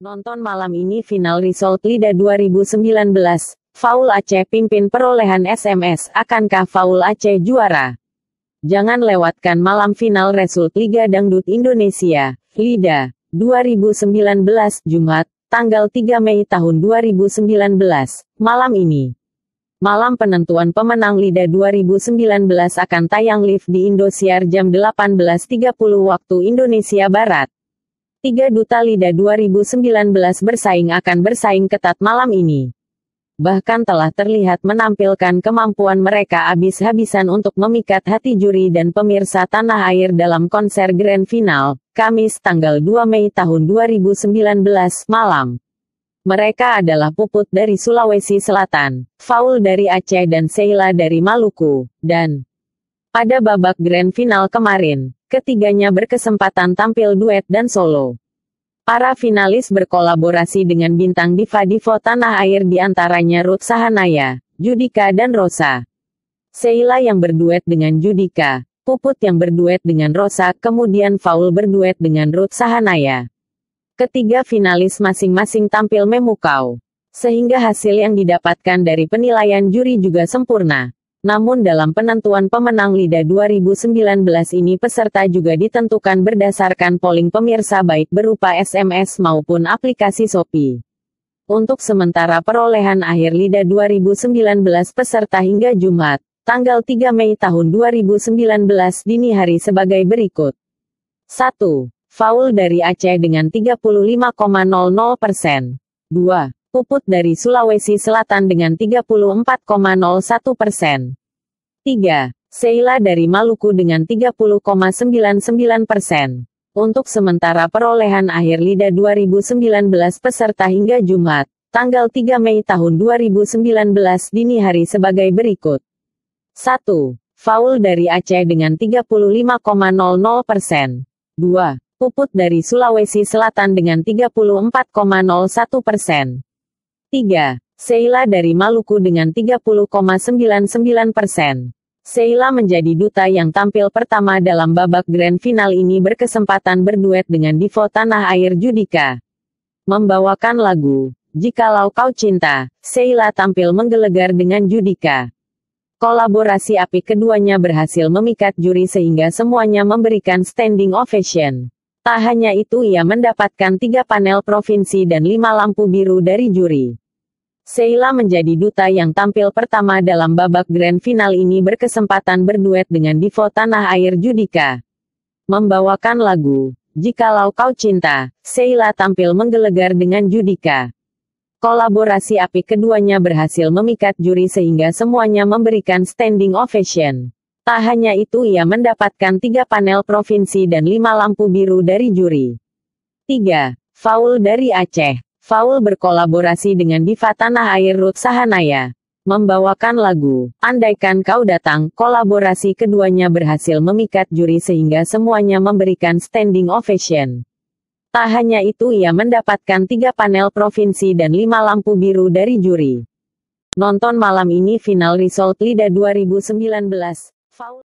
Nonton malam ini final result Lida 2019. Faul Aceh pimpin perolehan SMS, akankah Faul Aceh juara? Jangan lewatkan malam final result Liga Dangdut Indonesia, Lida, 2019, Jumat, tanggal 3 Mei tahun 2019, malam ini. Malam penentuan pemenang Lida 2019 akan tayang live di Indosiar jam 18.30 waktu Indonesia Barat. Tiga duta LIDA 2019 bersaing akan bersaing ketat malam ini. Bahkan telah terlihat menampilkan kemampuan mereka habis-habisan untuk memikat hati juri dan pemirsa tanah air dalam konser grand final, Kamis tanggal 2 Mei tahun 2019, malam. Mereka adalah Puput dari Sulawesi Selatan, Faul dari Aceh dan Seila dari Maluku, dan pada babak grand final kemarin, Ketiganya berkesempatan tampil duet dan solo. Para finalis berkolaborasi dengan bintang diva-divo tanah air diantaranya Ruth Sahanaya, Judika dan Rosa. Seila yang berduet dengan Judika, Puput yang berduet dengan Rosa, kemudian Faul berduet dengan Ruth Sahanaya. Ketiga finalis masing-masing tampil memukau. Sehingga hasil yang didapatkan dari penilaian juri juga sempurna. Namun dalam penentuan pemenang LIDA 2019 ini peserta juga ditentukan berdasarkan polling pemirsa baik berupa SMS maupun aplikasi Shopee. Untuk sementara perolehan akhir LIDA 2019 peserta hingga Jumat, tanggal 3 Mei tahun 2019 dini hari sebagai berikut. 1. Faul dari Aceh dengan 35,00 persen. 2. Puput dari Sulawesi Selatan dengan 34,01 persen. 3. Seila dari Maluku dengan 30,99 persen. Untuk sementara perolehan akhir LIDA 2019 peserta hingga Jumat, tanggal 3 Mei tahun 2019 dini hari sebagai berikut. 1. Faul dari Aceh dengan 35,00 persen. 2. Puput dari Sulawesi Selatan dengan 34,01 persen. 3. Sheila dari Maluku dengan 30,99 persen. Sheila menjadi duta yang tampil pertama dalam babak grand final ini berkesempatan berduet dengan Divo Tanah Air Judika. Membawakan lagu, Jikalau Kau Cinta, Sheila tampil menggelegar dengan Judika. Kolaborasi api keduanya berhasil memikat juri sehingga semuanya memberikan standing ovation. Tak hanya itu ia mendapatkan tiga panel provinsi dan lima lampu biru dari juri. Seila menjadi duta yang tampil pertama dalam babak grand final ini berkesempatan berduet dengan Divo Tanah Air Judika. Membawakan lagu, Jikalau Kau Cinta, Seila tampil menggelegar dengan Judika. Kolaborasi api keduanya berhasil memikat juri sehingga semuanya memberikan standing ovation. Tak hanya itu ia mendapatkan tiga panel provinsi dan lima lampu biru dari juri. 3. Faul dari Aceh. Faul berkolaborasi dengan Diva Tanah Air Ruth Sahanaya. Membawakan lagu, Andaikan Kau Datang, kolaborasi keduanya berhasil memikat juri sehingga semuanya memberikan standing ovation. Tak hanya itu ia mendapatkan tiga panel provinsi dan lima lampu biru dari juri. Nonton malam ini final result LIDA 2019. found